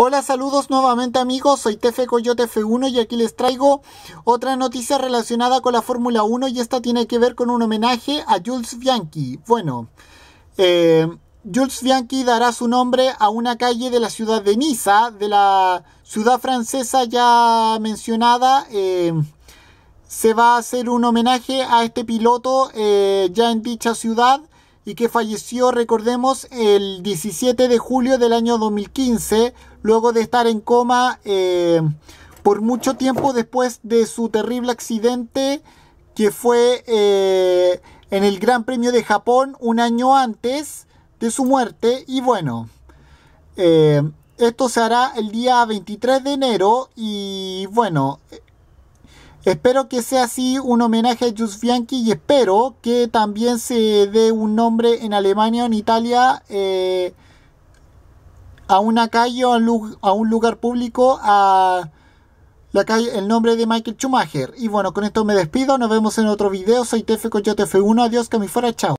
Hola, saludos nuevamente amigos, soy Tefe Coyote F1 y aquí les traigo otra noticia relacionada con la Fórmula 1 y esta tiene que ver con un homenaje a Jules Bianchi. Bueno, eh, Jules Bianchi dará su nombre a una calle de la ciudad de Niza, de la ciudad francesa ya mencionada. Eh, se va a hacer un homenaje a este piloto eh, ya en dicha ciudad y que falleció, recordemos, el 17 de julio del año 2015, luego de estar en coma eh, por mucho tiempo después de su terrible accidente que fue eh, en el Gran Premio de Japón un año antes de su muerte. Y bueno, eh, esto se hará el día 23 de enero y bueno, Espero que sea así un homenaje a Jus Bianchi y espero que también se dé un nombre en Alemania o en Italia eh, a una calle o a un lugar público a la calle, el nombre de Michael Schumacher. Y bueno, con esto me despido, nos vemos en otro video, soy yo te 1 adiós, que me fuera, chao.